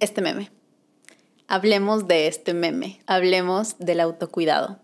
este meme. Hablemos de este meme. Hablemos del autocuidado.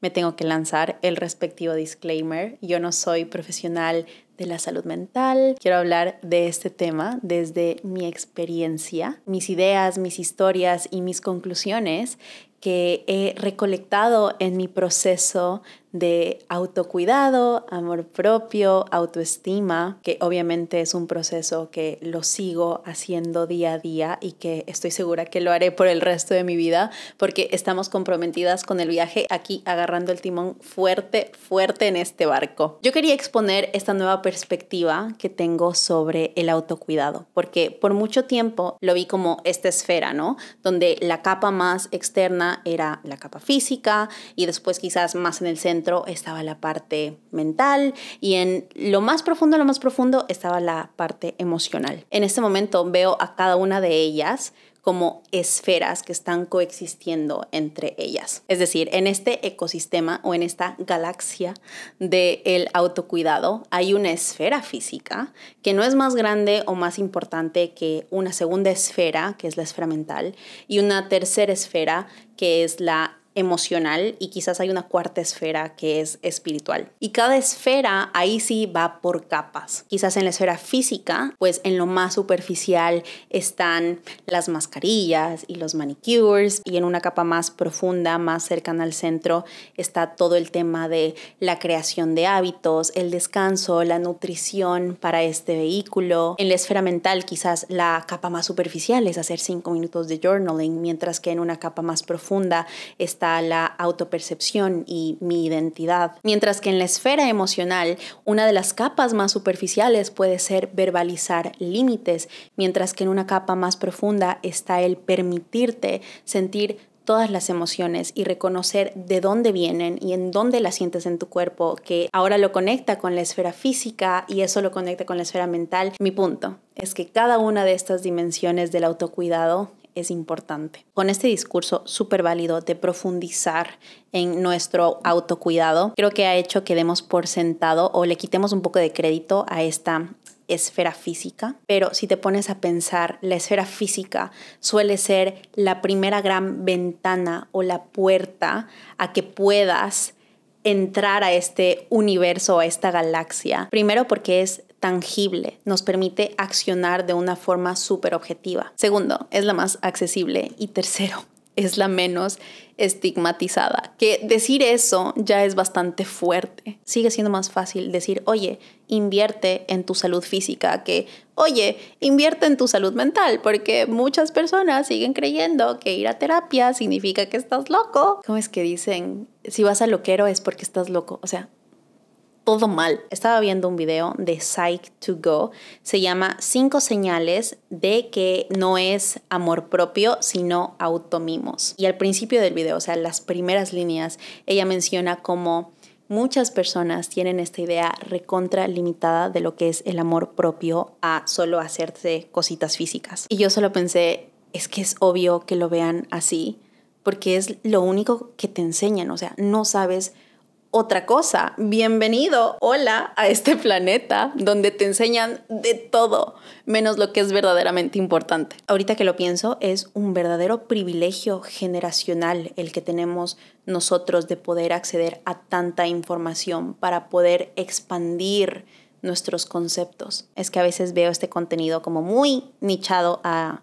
Me tengo que lanzar el respectivo disclaimer. Yo no soy profesional de la salud mental. Quiero hablar de este tema desde mi experiencia, mis ideas, mis historias y mis conclusiones que he recolectado en mi proceso de autocuidado, amor propio, autoestima, que obviamente es un proceso que lo sigo haciendo día a día y que estoy segura que lo haré por el resto de mi vida porque estamos comprometidas con el viaje aquí agarrando el timón fuerte, fuerte en este barco. Yo quería exponer esta nueva perspectiva que tengo sobre el autocuidado porque por mucho tiempo lo vi como esta esfera, ¿no? Donde la capa más externa era la capa física y después quizás más en el centro estaba la parte mental y en lo más profundo, lo más profundo estaba la parte emocional. En este momento veo a cada una de ellas como esferas que están coexistiendo entre ellas. Es decir, en este ecosistema o en esta galaxia del autocuidado hay una esfera física que no es más grande o más importante que una segunda esfera, que es la esfera mental, y una tercera esfera, que es la emocional y quizás hay una cuarta esfera que es espiritual. Y cada esfera ahí sí va por capas. Quizás en la esfera física, pues en lo más superficial están las mascarillas y los manicures y en una capa más profunda, más cercana al centro, está todo el tema de la creación de hábitos, el descanso, la nutrición para este vehículo. En la esfera mental, quizás la capa más superficial es hacer cinco minutos de journaling, mientras que en una capa más profunda está la autopercepción y mi identidad, mientras que en la esfera emocional una de las capas más superficiales puede ser verbalizar límites, mientras que en una capa más profunda está el permitirte sentir todas las emociones y reconocer de dónde vienen y en dónde las sientes en tu cuerpo, que ahora lo conecta con la esfera física y eso lo conecta con la esfera mental. Mi punto es que cada una de estas dimensiones del autocuidado es importante. Con este discurso súper válido de profundizar en nuestro autocuidado, creo que ha hecho que demos por sentado o le quitemos un poco de crédito a esta esfera física, pero si te pones a pensar, la esfera física suele ser la primera gran ventana o la puerta a que puedas entrar a este universo, a esta galaxia. Primero porque es tangible, nos permite accionar de una forma súper objetiva. Segundo, es la más accesible. Y tercero, es la menos estigmatizada. Que decir eso ya es bastante fuerte. Sigue siendo más fácil decir, oye, invierte en tu salud física que, oye, invierte en tu salud mental, porque muchas personas siguen creyendo que ir a terapia significa que estás loco. ¿Cómo es que dicen, si vas a loquero es porque estás loco? O sea, todo mal. Estaba viendo un video de Psych2Go, se llama Cinco señales de que no es amor propio, sino automimos. Y al principio del video, o sea, las primeras líneas, ella menciona cómo muchas personas tienen esta idea recontra limitada de lo que es el amor propio a solo hacerse cositas físicas. Y yo solo pensé, es que es obvio que lo vean así, porque es lo único que te enseñan, o sea, no sabes otra cosa. Bienvenido, hola, a este planeta donde te enseñan de todo, menos lo que es verdaderamente importante. Ahorita que lo pienso, es un verdadero privilegio generacional el que tenemos nosotros de poder acceder a tanta información para poder expandir nuestros conceptos. Es que a veces veo este contenido como muy nichado a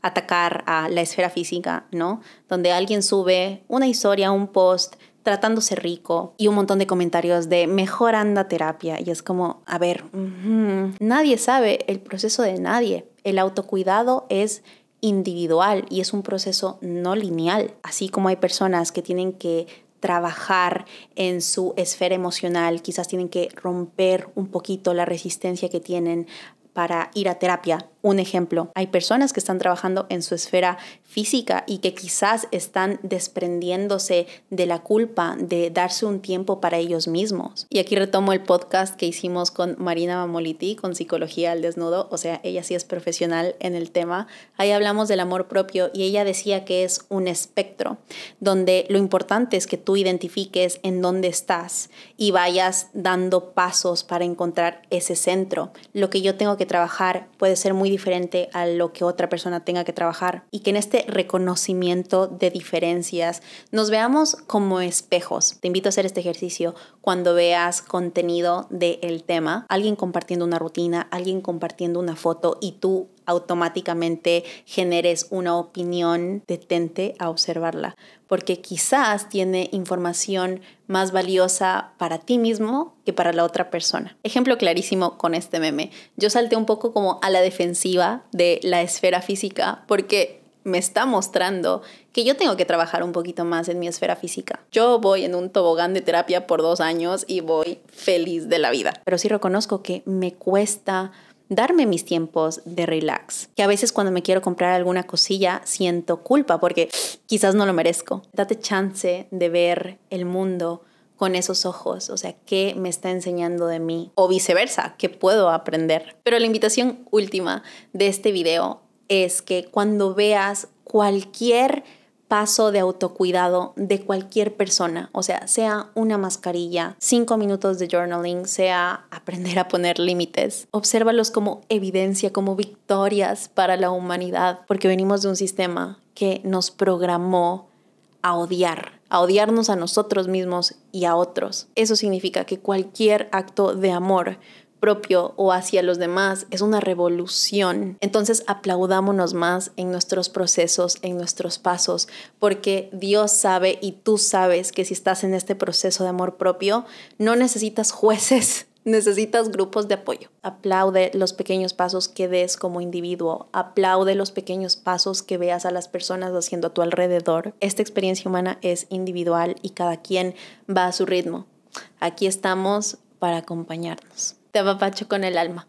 atacar a la esfera física, ¿no? Donde alguien sube una historia, un post tratándose rico y un montón de comentarios de mejor anda terapia. Y es como, a ver, nadie sabe el proceso de nadie. El autocuidado es individual y es un proceso no lineal. Así como hay personas que tienen que trabajar en su esfera emocional, quizás tienen que romper un poquito la resistencia que tienen para ir a terapia un ejemplo, hay personas que están trabajando en su esfera física y que quizás están desprendiéndose de la culpa de darse un tiempo para ellos mismos. Y aquí retomo el podcast que hicimos con Marina Mamoliti, con Psicología al Desnudo, o sea, ella sí es profesional en el tema. Ahí hablamos del amor propio y ella decía que es un espectro, donde lo importante es que tú identifiques en dónde estás y vayas dando pasos para encontrar ese centro. Lo que yo tengo que trabajar puede ser muy diferente a lo que otra persona tenga que trabajar y que en este reconocimiento de diferencias nos veamos como espejos. Te invito a hacer este ejercicio cuando veas contenido del el tema, alguien compartiendo una rutina, alguien compartiendo una foto y tú automáticamente generes una opinión, detente a observarla, porque quizás tiene información más valiosa para ti mismo que para la otra persona. Ejemplo clarísimo con este meme. Yo salté un poco como a la defensiva de la esfera física porque me está mostrando que yo tengo que trabajar un poquito más en mi esfera física. Yo voy en un tobogán de terapia por dos años y voy feliz de la vida, pero sí reconozco que me cuesta darme mis tiempos de relax. Que a veces cuando me quiero comprar alguna cosilla siento culpa porque quizás no lo merezco. Date chance de ver el mundo con esos ojos, o sea, qué me está enseñando de mí o viceversa, qué puedo aprender. Pero la invitación última de este video es que cuando veas cualquier paso de autocuidado de cualquier persona, o sea, sea una mascarilla, cinco minutos de journaling, sea aprender a poner límites. Obsérvalos como evidencia, como victorias para la humanidad, porque venimos de un sistema que nos programó a odiar, a odiarnos a nosotros mismos y a otros. Eso significa que cualquier acto de amor, propio o hacia los demás, es una revolución. Entonces aplaudámonos más en nuestros procesos, en nuestros pasos, porque Dios sabe y tú sabes que si estás en este proceso de amor propio, no necesitas jueces, necesitas grupos de apoyo. Aplaude los pequeños pasos que des como individuo, aplaude los pequeños pasos que veas a las personas haciendo a tu alrededor. Esta experiencia humana es individual y cada quien va a su ritmo. Aquí estamos para acompañarnos te apapacho con el alma.